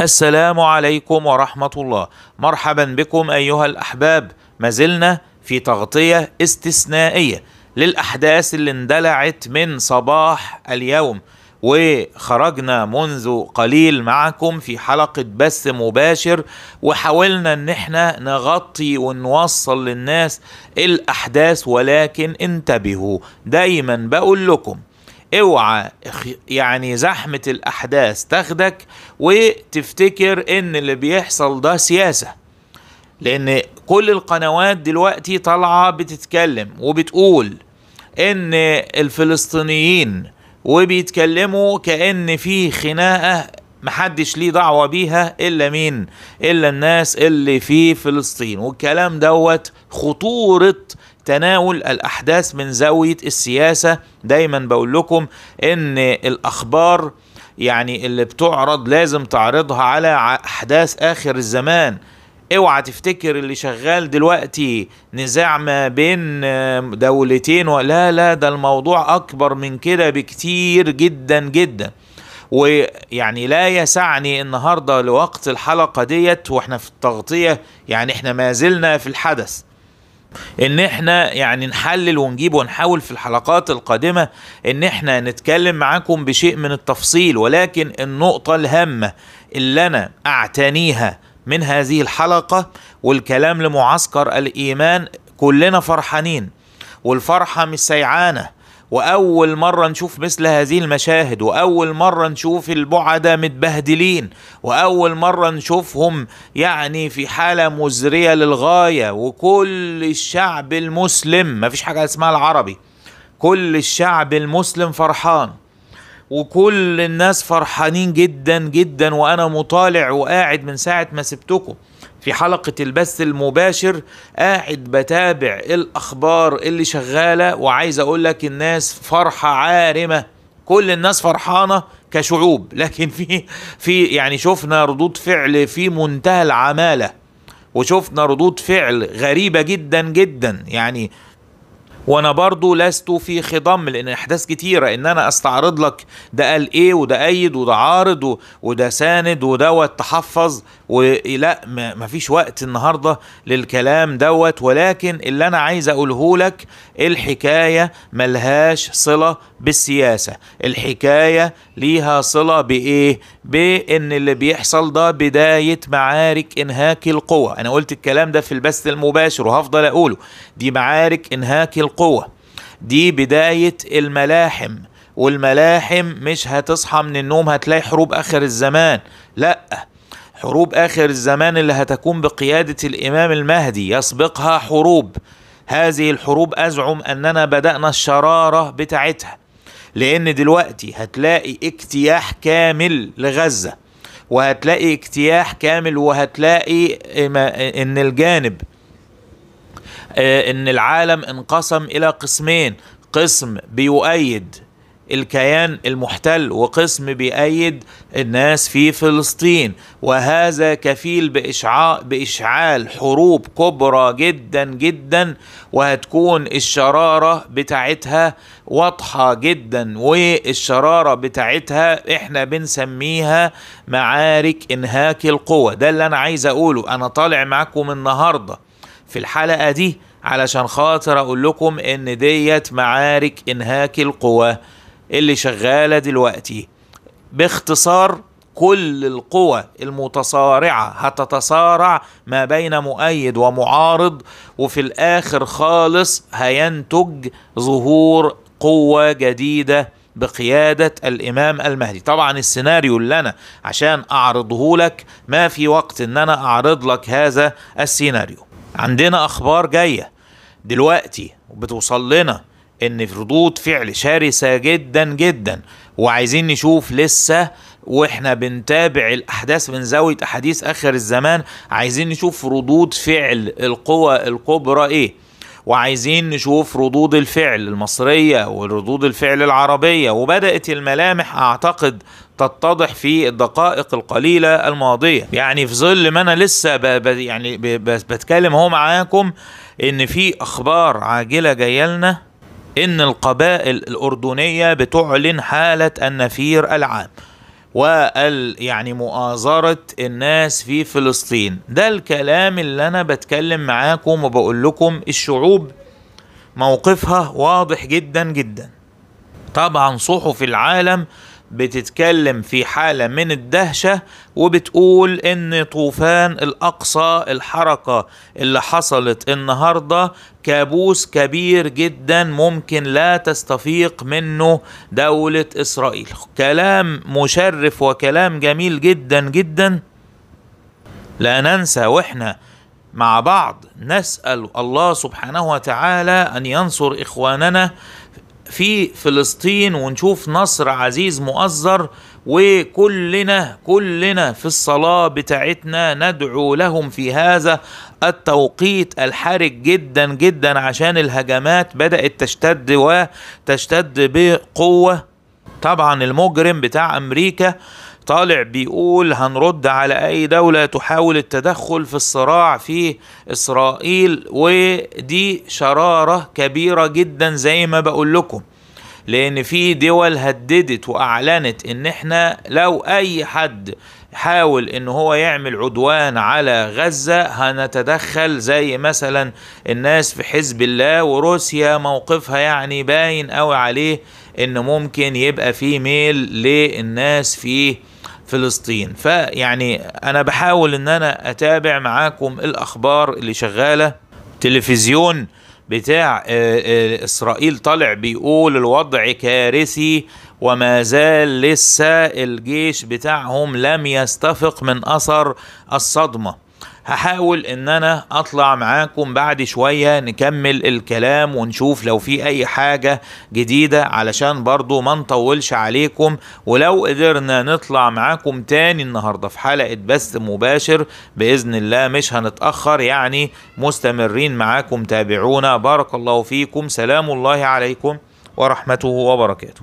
السلام عليكم ورحمه الله مرحبا بكم ايها الاحباب ما زلنا في تغطيه استثنائيه للاحداث اللي اندلعت من صباح اليوم وخرجنا منذ قليل معكم في حلقة بث مباشر وحاولنا ان احنا نغطي ونوصل للناس الاحداث ولكن انتبهوا دايما بقول لكم اوعى يعني زحمة الأحداث تاخدك وتفتكر إن اللي بيحصل ده سياسة لأن كل القنوات دلوقتي طالعة بتتكلم وبتقول إن الفلسطينيين وبيتكلموا كأن في خناقة محدش ليه دعوة بيها إلا مين إلا الناس اللي في فلسطين والكلام دوت خطورة تناول الأحداث من زاوية السياسة دايما بقول لكم إن الأخبار يعني اللي بتعرض لازم تعرضها على أحداث آخر الزمان اوعى تفتكر اللي شغال دلوقتي نزاع ما بين دولتين لا لا ده الموضوع اكبر من كده بكتير جدا جدا ويعني لا يسعني النهارده لوقت الحلقه ديت واحنا في التغطيه يعني احنا ما زلنا في الحدث ان احنا يعني نحلل ونجيب ونحاول في الحلقات القادمة ان احنا نتكلم معاكم بشيء من التفصيل ولكن النقطة الهامة اللي انا اعتنيها من هذه الحلقة والكلام لمعسكر الايمان كلنا فرحانين والفرحة مش سيعانة واول مره نشوف مثل هذه المشاهد واول مره نشوف البعدة متبهدلين واول مره نشوفهم يعني في حاله مزريه للغايه وكل الشعب المسلم مفيش حاجه اسمها العربي كل الشعب المسلم فرحان وكل الناس فرحانين جدا جدا وانا مطالع وقاعد من ساعه ما سبتكم في حلقة البث المباشر قاعد بتابع الأخبار اللي شغالة وعايز أقول لك الناس فرحة عارمة كل الناس فرحانة كشعوب لكن في في يعني شفنا ردود فعل في منتهى العمالة وشفنا ردود فعل غريبة جدا جدا يعني وانا برضو لست في خضم لان احداث كتيره ان انا استعرض لك ده قال ايه وده ايد وده عارض وده ساند ودوت تحفظ ولا مفيش وقت النهارده للكلام دوت ولكن اللي انا عايز اقوله لك الحكايه ملهاش صله بالسياسه الحكايه ليها صله بايه بان اللي بيحصل ده بدايه معارك انهاك القوى انا قلت الكلام ده في البث المباشر وهفضل اقوله دي معارك انهاك القوة القوة دي بداية الملاحم والملاحم مش هتصحى من النوم هتلاقي حروب آخر الزمان لأ حروب آخر الزمان اللي هتكون بقيادة الإمام المهدي يسبقها حروب هذه الحروب أزعم أننا بدأنا الشرارة بتاعتها لأن دلوقتي هتلاقي اجتياح كامل لغزة وهتلاقي اجتياح كامل وهتلاقي إن الجانب آه، ان العالم انقسم الى قسمين قسم بيؤيد الكيان المحتل وقسم بيأيد الناس في فلسطين وهذا كفيل بإشعاع بإشعال حروب كبرى جدا جدا وهتكون الشرارة بتاعتها واضحة جدا والشرارة بتاعتها احنا بنسميها معارك انهاك القوة ده اللي انا عايز اقوله انا طالع معاكم النهارده في الحلقة دي علشان خاطر اقول لكم ان ديت معارك انهاك القوى اللي شغالة دلوقتي باختصار كل القوى المتصارعة هتتصارع ما بين مؤيد ومعارض وفي الآخر خالص هينتج ظهور قوة جديدة بقيادة الإمام المهدي طبعا السيناريو اللي أنا عشان أعرضه لك ما في وقت أن أنا أعرض لك هذا السيناريو عندنا اخبار جايه دلوقتي بتوصل لنا ان ردود فعل شرسه جدا جدا وعايزين نشوف لسه واحنا بنتابع الاحداث من زاويه احاديث اخر الزمان عايزين نشوف ردود فعل القوى الكبرى ايه وعايزين نشوف ردود الفعل المصرية وردود الفعل العربية وبدأت الملامح أعتقد تتضح في الدقائق القليلة الماضية يعني في ظل ما أنا لسه ب... ب... يعني ب... ب... بتكلم هو معاكم إن في أخبار عاجلة جاية لنا إن القبائل الأردنية بتعلن حالة النفير العام وال يعني مؤازرة الناس في فلسطين ده الكلام اللي أنا بتكلم معاكم وبقول لكم الشعوب موقفها واضح جدا جدا طبعا صحف العالم بتتكلم في حالة من الدهشة وبتقول ان طوفان الاقصى الحركة اللي حصلت النهاردة كابوس كبير جدا ممكن لا تستفيق منه دولة اسرائيل كلام مشرف وكلام جميل جدا جدا لا ننسى واحنا مع بعض نسأل الله سبحانه وتعالى أن ينصر إخواننا في فلسطين ونشوف نصر عزيز مؤزر وكلنا كلنا في الصلاة بتاعتنا ندعو لهم في هذا التوقيت الحرج جدا جدا عشان الهجمات بدأت تشتد وتشتد بقوة طبعا المجرم بتاع أمريكا طالع بيقول هنرد على أي دولة تحاول التدخل في الصراع في إسرائيل ودي شرارة كبيرة جدا زي ما بقول لكم لأن في دول هددت وأعلنت إن إحنا لو أي حد حاول ان هو يعمل عدوان على غزة هنتدخل زي مثلا الناس في حزب الله وروسيا موقفها يعني باين قوي عليه ان ممكن يبقى في ميل للناس في فلسطين فيعني انا بحاول ان انا اتابع معاكم الاخبار اللي شغاله تلفزيون بتاع آه، آه، اسرائيل طالع بيقول الوضع كارثي وما زال لسه الجيش بتاعهم لم يستفق من اثر الصدمه هحاول ان انا اطلع معاكم بعد شوية نكمل الكلام ونشوف لو في اي حاجة جديدة علشان برضو ما نطولش عليكم ولو قدرنا نطلع معاكم تاني النهاردة في حلقة بث مباشر بإذن الله مش هنتأخر يعني مستمرين معاكم تابعونا بارك الله فيكم سلام الله عليكم ورحمته وبركاته